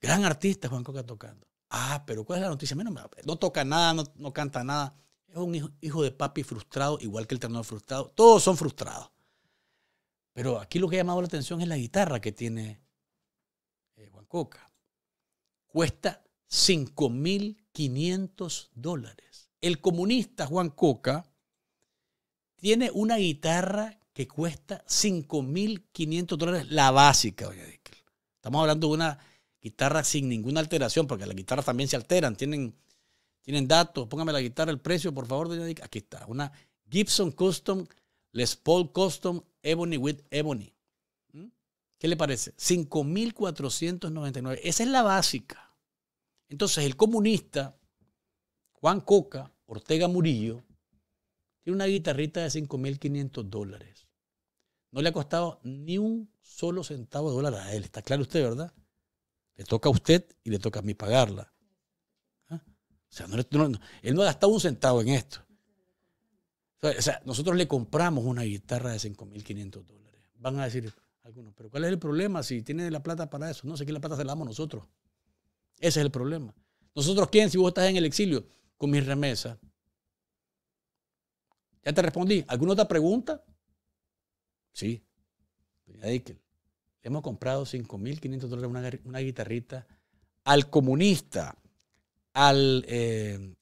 Gran artista Juan Coca tocando. Ah, pero ¿cuál es la noticia? No, no toca nada, no, canta nada. Es un hijo, de papi frustrado, igual que el tenor frustrado. Todos son frustrados. Pero aquí lo que ha llamado la atención es la guitarra que tiene eh, Juan Coca. Cuesta 5.500 dólares. El comunista Juan Coca tiene una guitarra que cuesta 5.500 dólares, la básica, oye, Estamos hablando de una guitarra sin ninguna alteración, porque las guitarras también se alteran, tienen, tienen datos. Póngame la guitarra, el precio, por favor, doña Aquí está, una Gibson Custom, Les Paul Custom, Ebony with Ebony. ¿Mm? ¿Qué le parece? 5.499. Esa es la básica. Entonces, el comunista Juan Coca, Ortega Murillo, tiene una guitarrita de 5.500 dólares. No le ha costado ni un solo centavo de dólar a él. Está claro usted, ¿verdad? Le toca a usted y le toca a mí pagarla. ¿Ah? O sea, él no ha gastado un centavo en esto. O sea, nosotros le compramos una guitarra de 5.500 dólares. Van a decir algunos, pero ¿cuál es el problema si tiene la plata para eso? No sé qué la plata se la damos nosotros. Ese es el problema. ¿Nosotros quién? Si vos estás en el exilio, con mi remesa Ya te respondí. ¿Alguna otra pregunta? Sí hemos comprado 5.500 dólares una, una, guitarrita al comunista, al eh,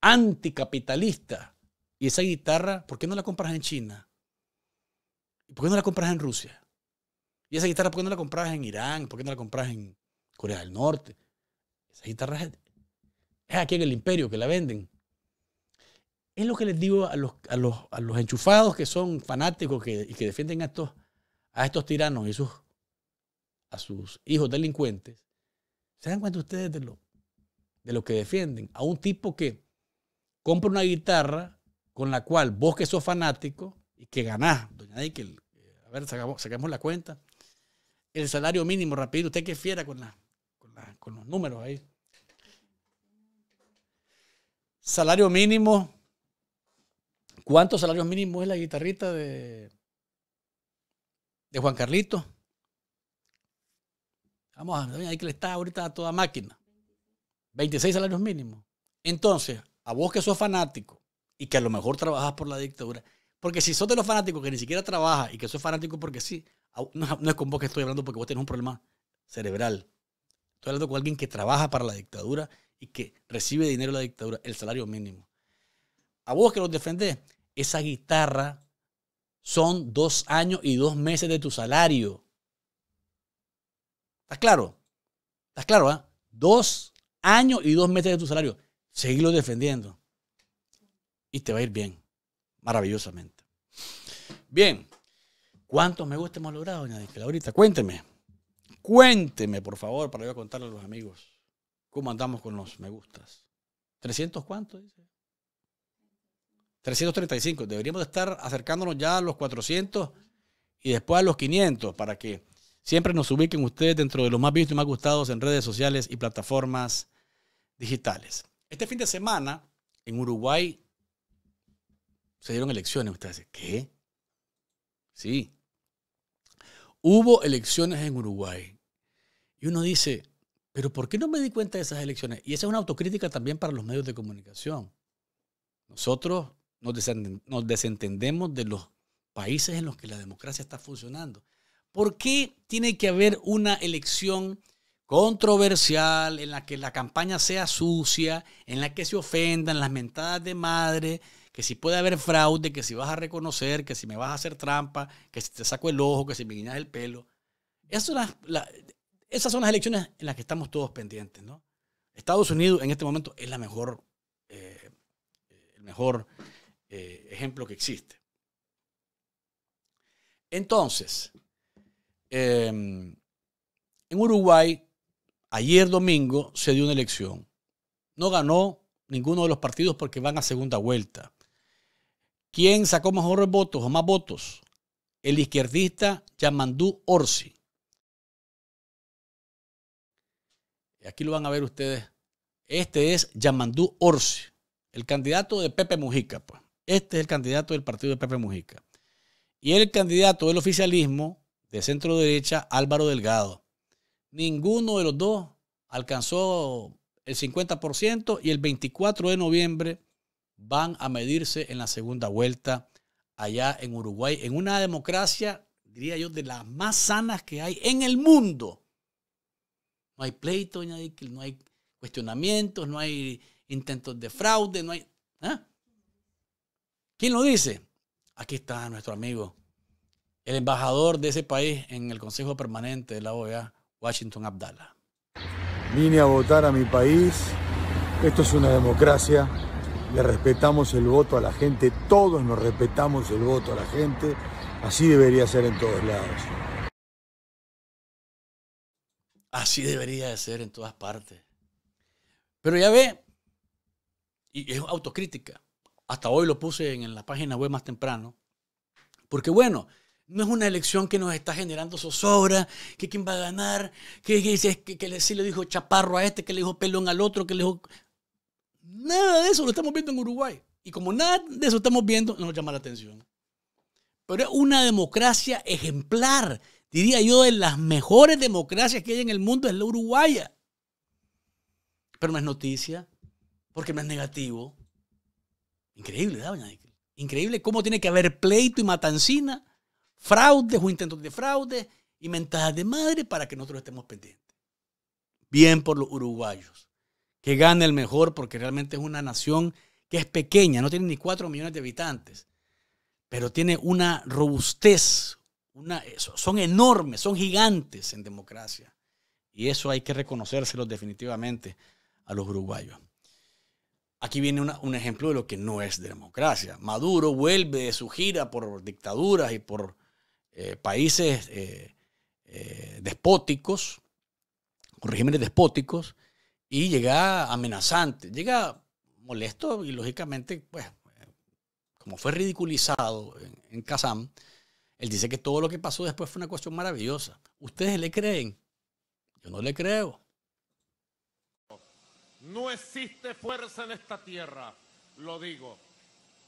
anticapitalista. Y esa guitarra, ¿por qué no la compras en China? ¿Por qué no la compras en Rusia? Y esa guitarra, ¿por qué no la compras en Irán? ¿Por qué no la compras en Corea del Norte? Esa guitarra es, aquí en el imperio que la venden. Es lo que les digo a los, a los, enchufados que son fanáticos que, y que defienden a estos a estos tiranos y sus, a sus hijos delincuentes, ¿se dan cuenta ustedes de lo, de lo que defienden? A un tipo que compra una guitarra con la cual vos que sos fanático y que ganás, doña Nickel, a ver, sacamos, sacamos la cuenta, el salario mínimo rápido, usted que fiera con, con, con los números ahí. Salario mínimo, ¿Cuántos salarios mínimos es la guitarrita de, de Juan Carlito. Vamos a ahí que le está ahorita a toda máquina. 26 salarios mínimos. Entonces, a vos que sos fanático y que a lo mejor trabajas por la dictadura, porque si sos de los fanáticos que ni siquiera trabajas y que sos fanático porque sí, no, es con vos que estoy hablando porque vos tenés un problema cerebral. Estoy hablando con alguien que trabaja para la dictadura y que recibe dinero de la dictadura, el salario mínimo. A vos que los defendés, esa guitarra son dos años y dos meses de tu salario. ¿Estás claro? ¿Estás claro? Eh? Dos años y dos meses de tu salario. Seguirlo defendiendo. Y te va a ir bien. Maravillosamente. Bien. ¿Cuántos me gusta hemos logrado, doña Ahorita, cuénteme. Cuénteme, por favor, para yo contarle a los amigos cómo andamos con los me gustas. ¿300 cuántos? Dice? 335. Deberíamos estar acercándonos ya a los 400 y después a los 500 para que siempre nos ubiquen ustedes dentro de los más vistos y más gustados en redes sociales y plataformas digitales. Este fin de semana en Uruguay se dieron elecciones. Ustedes dicen, ¿qué? Sí. Hubo elecciones en Uruguay. Y uno dice, pero ¿por qué no me di cuenta de esas elecciones? Y esa es una autocrítica también para los medios de comunicación. Nosotros nos desentendemos de los países en los que la democracia está funcionando. ¿Por qué tiene que haber una elección controversial en la que la campaña sea sucia, en la que se ofendan las mentadas de madre, que si puede haber fraude, que si vas a reconocer, que si me vas a hacer trampa, que si te saco el ojo, que si me guiñas el pelo? Esas son las, elecciones en las que estamos todos pendientes, ¿no? Estados Unidos en este momento es la mejor, eh, el mejor eh, ejemplo que existe. Entonces, em, en Uruguay, ayer domingo se dio una elección. No ganó ninguno de los partidos porque van a segunda vuelta. ¿Quién sacó mejores votos o más votos? El izquierdista Yamandú Orsi. Aquí lo van a ver ustedes. Este es Yamandú Orsi, el candidato de Pepe Mujica, pues. Este es el candidato del partido de Pepe Mujica. Y el candidato del oficialismo de centro derecha, Álvaro Delgado. Ninguno de los dos alcanzó el 50% y el 24 de noviembre van a medirse en la segunda vuelta allá en Uruguay, en una democracia, diría yo, de las más sanas que hay en el mundo. No hay pleito, no hay, no hay cuestionamientos, no hay intentos de fraude, no hay... ¿ah? ¿Quién lo dice? Aquí está nuestro amigo, el embajador de ese país en el Consejo Permanente de la OEA, Washington Abdala. Vine a votar a mi país. Esto es una democracia. Le respetamos el voto a la gente. Todos nos respetamos el voto a la gente. Así debería ser en todos lados. Así debería de ser en todas partes. Pero ya ve, y es autocrítica. Hasta hoy lo puse en, la página web más temprano. Porque bueno, no es una elección que nos está generando zozobra, que quién va a ganar, que, que, que, que le dijo chaparro a este, que le dijo pelón al otro, que le dijo... Nada de eso lo estamos viendo en Uruguay. Y como nada de eso estamos viendo, no nos llama la atención. Pero es una democracia ejemplar, diría yo, de las mejores democracias que hay en el mundo es la uruguaya. Pero no es noticia, porque no es negativo, Increíble, ¿verdad, Increíble cómo tiene que haber pleito y matancina, fraudes o intentos de fraude y mentadas de madre para que nosotros estemos pendientes. Bien por los uruguayos. Que gane el mejor porque realmente es una nación que es pequeña, no tiene ni 4 millones de habitantes, pero tiene una robustez, eh, son enormes, son gigantes en democracia. Y eso hay que reconocérselo definitivamente a los uruguayos. Aquí viene un ejemplo de lo que no es democracia. Maduro vuelve de su gira por dictaduras y por eh, países eh, eh, despóticos, con regímenes despóticos, y llega amenazante, llega molesto y lógicamente, pues, como fue ridiculizado en Kazán, él dice que todo lo que pasó después fue una cuestión maravillosa. ¿Ustedes le creen? Yo no le creo. No existe fuerza en esta tierra, lo digo,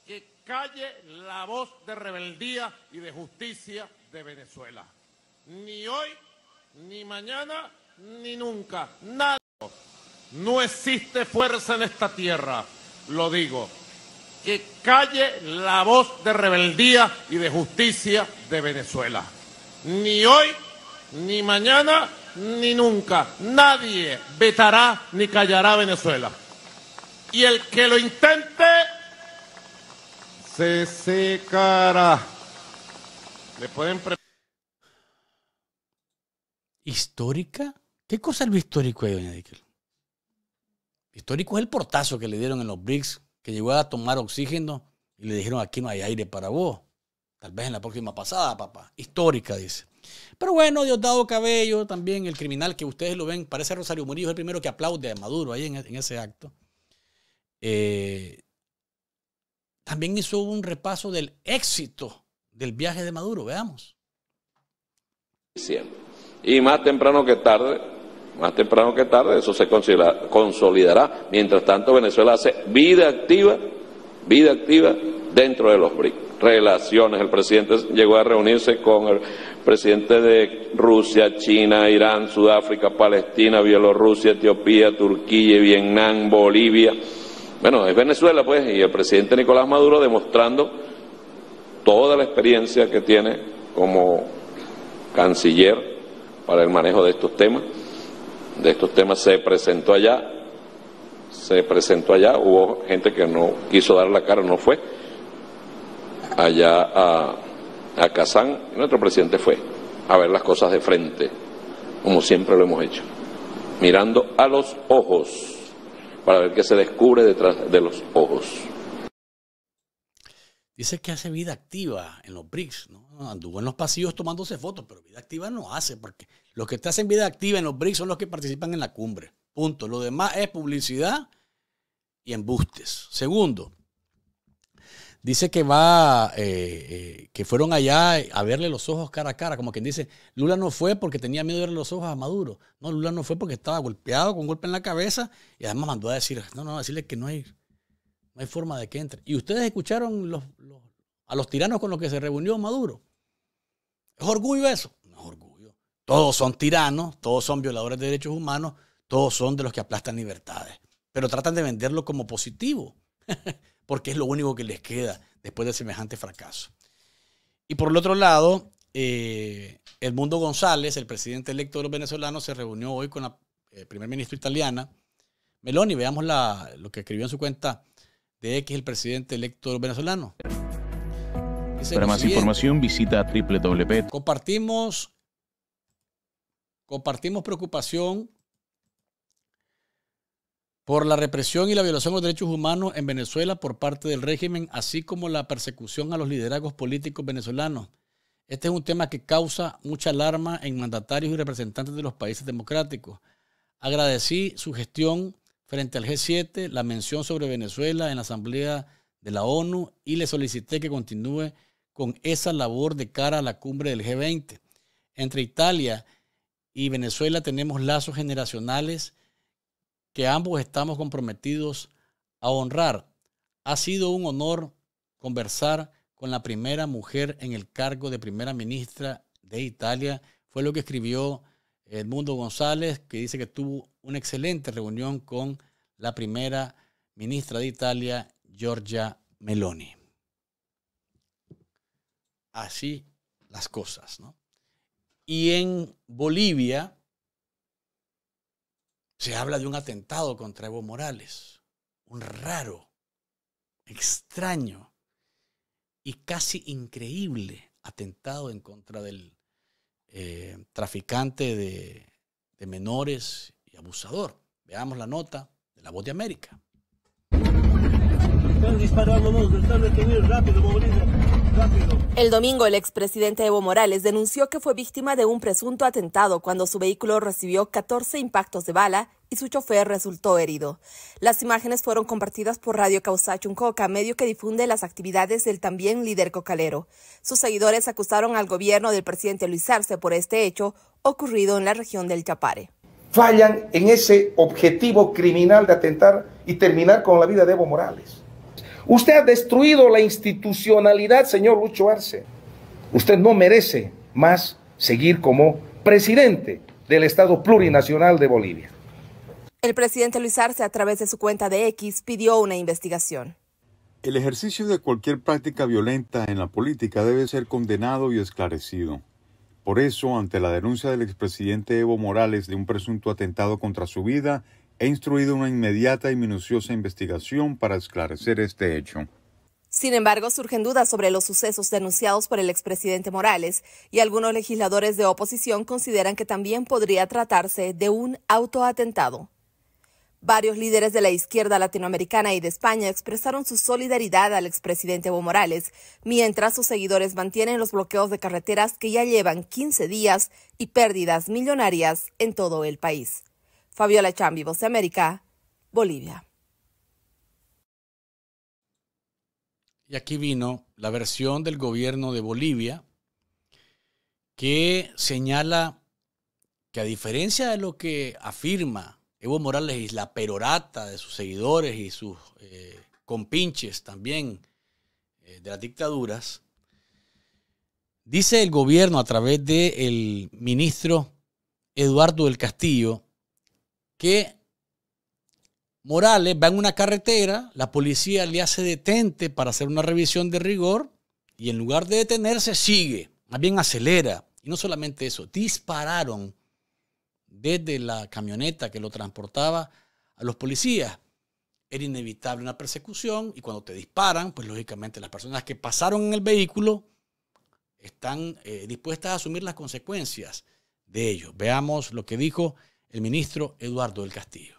que calle la voz de rebeldía y de justicia de Venezuela. Ni hoy, ni mañana, ni nunca. Nada. No existe fuerza en esta tierra, lo digo, que calle la voz de rebeldía y de justicia de Venezuela. Ni hoy, ni mañana, ni nunca nadie vetará ni callará a Venezuela. Y el que lo intente se secará. Le pueden ¿Histórica? ¿Qué cosa es lo histórico ahí, doña Díquel? Histórico es el portazo que le dieron en los BRICS, que llegó a tomar oxígeno y le dijeron aquí no hay aire para vos. Tal vez en la próxima pasada, papá. Histórica, dice. Pero bueno, Diosdado Cabello, también el criminal que ustedes lo ven, parece Rosario Murillo, el primero que aplaude a Maduro ahí en, e, ese acto. Eh, también hizo un repaso del éxito del viaje de Maduro, veamos. Y más temprano que tarde, más temprano que tarde, eso se consolidará. Mientras tanto, Venezuela hace vida activa, vida activa dentro de los BRICS. Relaciones, el presidente llegó a reunirse con el presidente de Rusia, China, Irán, Sudáfrica, Palestina, Bielorrusia, Etiopía, Turquía, Vietnam, Bolivia. Bueno, es Venezuela, pues, y el presidente Nicolás Maduro demostrando toda la experiencia que tiene como canciller para el manejo de estos temas. De estos temas se presentó allá, se presentó allá, hubo gente que no quiso dar la cara, no fue allá a a Kazán, nuestro presidente fue a ver las cosas de frente, como siempre lo hemos hecho, mirando a los ojos para ver qué se descubre detrás de los ojos. Dice que hace vida activa en los BRICS, ¿no? Anduvo en los pasillos tomándose fotos, pero vida activa no hace, porque los que te hacen vida activa en los BRICS son los que participan en la cumbre. Punto. Lo demás es publicidad y embustes. Segundo, dice que va, eh, eh, que fueron allá a verle los ojos cara a cara, como quien dice, Lula no fue porque tenía miedo de verle los ojos a Maduro, no, Lula no fue porque estaba golpeado con golpe en la cabeza y además mandó a decir, no, no, decirle que no hay, no hay forma de que entre. Y ustedes escucharon los, a los tiranos con los que se reunió Maduro. ¿Es orgullo eso? No es orgullo. Todos son tiranos, todos son violadores de derechos humanos, todos son de los que aplastan libertades, pero tratan de venderlo como positivo. porque es lo único que les queda después de semejante fracaso. Y por el otro lado, el eh, mundo González, el presidente electo de los venezolanos, se reunió hoy con la eh, primer ministra italiana, Meloni. Veamos lo que escribió en su cuenta de X, el presidente electo de los venezolanos. Para más información, visita www. Compartimos, compartimos preocupación por la represión y la violación de los derechos humanos en Venezuela por parte del régimen, así como la persecución a los liderazgos políticos venezolanos. Este es un tema que causa mucha alarma en mandatarios y representantes de los países democráticos. Agradecí su gestión frente al G7, la mención sobre Venezuela en la Asamblea de la ONU y le solicité que continúe con esa labor de cara a la cumbre del G20. Entre Italia y Venezuela tenemos lazos generacionales que ambos estamos comprometidos a honrar. Ha sido un honor conversar con la primera mujer en el cargo de primera ministra de Italia. Fue lo que escribió Edmundo González, que dice que tuvo una excelente reunión con la primera ministra de Italia, Giorgia Meloni. Así las cosas, ¿no? Y en Bolivia, se habla de un atentado contra Evo Morales, un raro, extraño y casi increíble atentado en contra del eh, traficante de, menores y abusador. Veamos la nota de La Voz de América. El domingo, el expresidente Evo Morales denunció que fue víctima de un presunto atentado cuando su vehículo recibió 14 impactos de bala y su chofer resultó herido. Las imágenes fueron compartidas por Radio Causachuncoca, medio que difunde las actividades del también líder cocalero. Sus seguidores acusaron al gobierno del presidente Luis Arce por este hecho ocurrido en la región del Chapare. Fallan en ese objetivo criminal de atentar y terminar con la vida de Evo Morales. Usted ha destruido la institucionalidad, señor Lucho Arce. Usted no merece más seguir como presidente del Estado Plurinacional de Bolivia. El presidente Luis Arce, a través de su cuenta de X, pidió una investigación. El ejercicio de cualquier práctica violenta en la política debe ser condenado y esclarecido. Por eso, ante la denuncia del expresidente Evo Morales de un presunto atentado contra su vida He instruido una inmediata y minuciosa investigación para esclarecer este hecho. Sin embargo, surgen dudas sobre los sucesos denunciados por el expresidente Morales y algunos legisladores de oposición consideran que también podría tratarse de un autoatentado. Varios líderes de la izquierda latinoamericana y de España expresaron su solidaridad al expresidente Evo Morales, mientras sus seguidores mantienen los bloqueos de carreteras que ya llevan 15 días y pérdidas millonarias en todo el país. Fabiola Chambi, Voz América, Bolivia. Y aquí vino la versión del gobierno de Bolivia que señala que a diferencia de lo que afirma Evo Morales y la perorata de sus seguidores y sus eh, compinches también eh, de las dictaduras, dice el gobierno a través del ministro Eduardo del Castillo que Morales va en una carretera, la policía le hace detente para hacer una revisión de rigor y en lugar de detenerse sigue, más bien acelera. Y no solamente eso, dispararon desde la camioneta que lo transportaba a los policías. Era inevitable una persecución y cuando te disparan, pues lógicamente las personas que pasaron en el vehículo están eh, dispuestas a asumir las consecuencias de ello. Veamos lo que dijo ministro Eduardo del Castillo.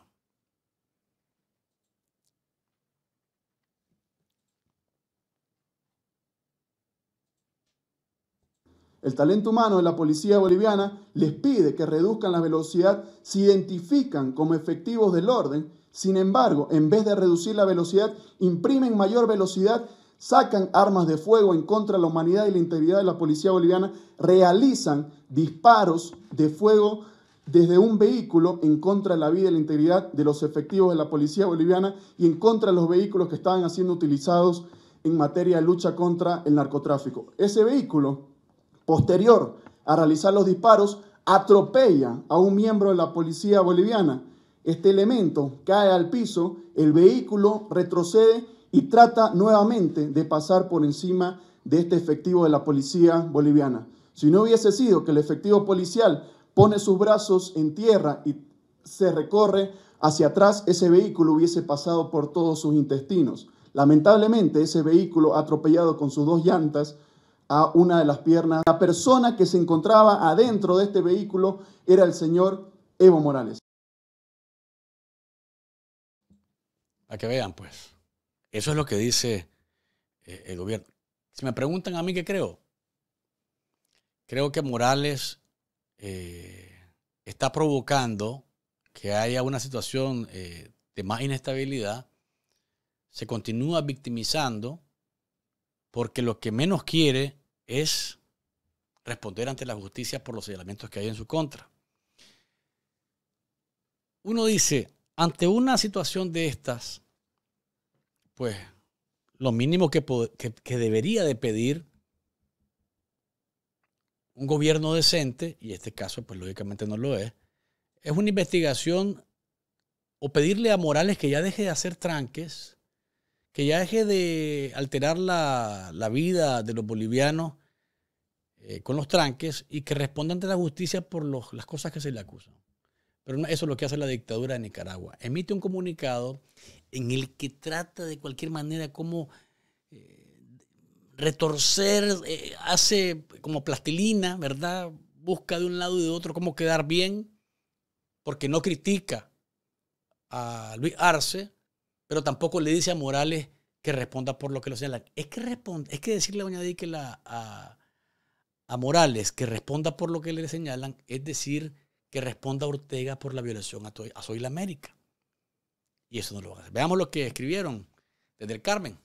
El talento humano de la policía boliviana les pide que reduzcan la velocidad se identifican como efectivos del orden. Sin embargo, en vez de reducir la velocidad, imprimen mayor velocidad, sacan armas de fuego en contra de la humanidad y la integridad de la policía boliviana, realizan disparos de fuego desde un vehículo en contra de la vida y la integridad de los efectivos de la policía boliviana y en contra de los vehículos que estaban siendo utilizados en materia de lucha contra el narcotráfico. Ese vehículo, posterior a realizar los disparos, atropella a un miembro de la policía boliviana. Este elemento cae al piso, el vehículo retrocede y trata nuevamente de pasar por encima de este efectivo de la policía boliviana. Si no hubiese sido que el efectivo policial pone sus brazos en tierra y se recorre hacia atrás, ese vehículo hubiese pasado por todos sus intestinos. Lamentablemente, ese vehículo atropellado con sus dos llantas a una de las piernas. La persona que se encontraba adentro de este vehículo era el señor Evo Morales. A que vean, pues. Eso es lo que dice eh, el gobierno. Si me preguntan a mí qué creo, creo que Morales eh, está provocando que haya una situación eh, de más inestabilidad, se continúa victimizando porque lo que menos quiere es responder ante la justicia por los señalamientos que hay en su contra. Uno dice, ante una situación de estas, pues lo mínimo que, que debería de pedir un gobierno decente, y este caso pues lógicamente no lo es, es una investigación o pedirle a Morales que ya deje de hacer tranques, que ya deje de alterar la, vida de los bolivianos eh, con los tranques y que responda ante la justicia por las cosas que se le acusan. Pero eso es lo que hace la dictadura de Nicaragua. Emite un comunicado en el que trata de cualquier manera cómo eh, retorcer, eh, hace como plastilina, ¿verdad? Busca de un lado y de otro cómo quedar bien, porque no critica a Luis Arce, pero tampoco le dice a Morales que responda por lo que lo señalan. Es que responde, es que decirle a a, Morales que responda por lo que le señalan, es decir, que responda a Ortega por la violación a, Soy la América. Y eso no lo va a hacer. Veamos lo que escribieron desde el Carmen.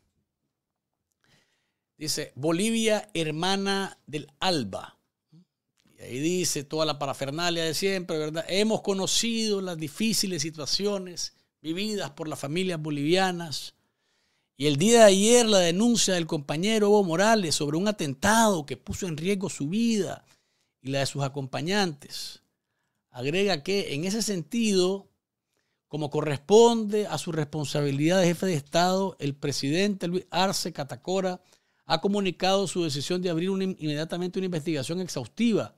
Dice, Bolivia hermana del alba. Y ahí dice toda la parafernalia de siempre, ¿verdad? Hemos conocido las difíciles situaciones vividas por las familias bolivianas. Y el día de ayer la denuncia del compañero Evo Morales sobre un atentado que puso en riesgo su vida y la de sus acompañantes. Agrega que en ese sentido, como corresponde a su responsabilidad de jefe de Estado, el presidente Luis Arce Catacora ha comunicado su decisión de abrir inmediatamente una investigación exhaustiva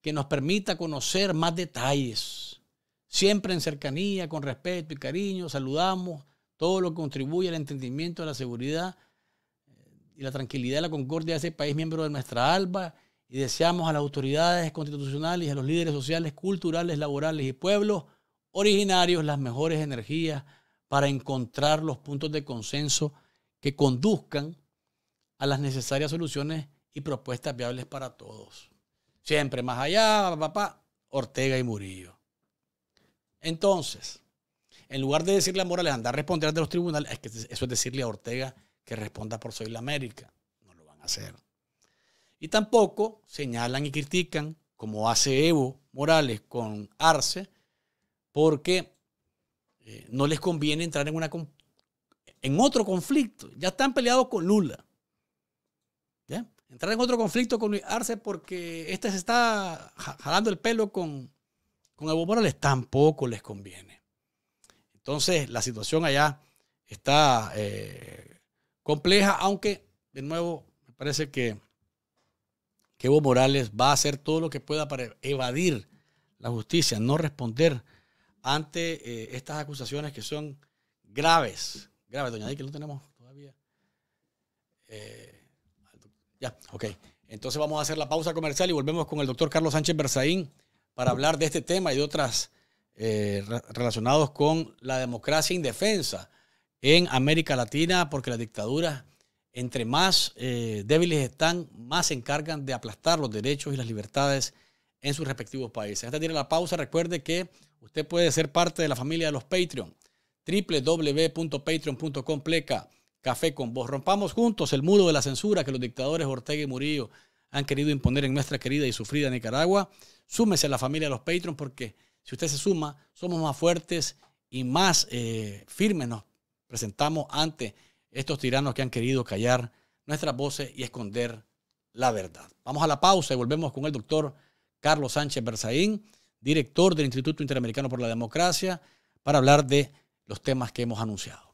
que nos permita conocer más detalles. Siempre en cercanía, con respeto y cariño, saludamos todo lo que contribuye al entendimiento de la seguridad eh, y la tranquilidad y la concordia de ese país miembro de nuestra alba y deseamos a las autoridades constitucionales, a los líderes sociales, culturales, laborales y pueblos originarios las mejores energías para encontrar los puntos de consenso que conduzcan a las necesarias soluciones y propuestas viables para todos. Siempre más allá, papá, Ortega y Murillo. Entonces, en lugar de decirle a Morales andar a responder de los tribunales, es que eso es decirle a Ortega que responda por Soy la América. No lo van a hacer. Y tampoco señalan y critican, como hace Evo Morales con Arce, porque eh, no les conviene entrar en, una, en otro conflicto. Ya están peleados con Lula entrar en otro conflicto con Arce porque este se está jalando el pelo con, Evo Morales, tampoco les conviene. Entonces, la situación allá está eh, compleja, aunque, de nuevo, me parece que, que Evo Morales va a hacer todo lo que pueda para evadir la justicia, no responder ante eh, estas acusaciones que son graves, graves, doña que lo tenemos todavía. Eh, ok. Entonces vamos a hacer la pausa comercial y volvemos con el doctor Carlos Sánchez Berzaín para hablar de este tema y de otras eh, relacionados con la democracia indefensa en América Latina, porque las dictaduras, entre más eh, débiles están, más se encargan de aplastar los derechos y las libertades en sus respectivos países. Esta tiene la pausa. Recuerde que usted puede ser parte de la familia de los Patreon. www.patreon.com Café con vos. Rompamos juntos el muro de la censura que los dictadores Ortega y Murillo han querido imponer en nuestra querida y sufrida Nicaragua. Súmese a la familia de los patrons porque si usted se suma, somos más fuertes y más eh, firmes nos presentamos ante estos tiranos que han querido callar nuestras voces y esconder la verdad. Vamos a la pausa y volvemos con el doctor Carlos Sánchez Berzaín, director del Instituto Interamericano por la Democracia, para hablar de los temas que hemos anunciado.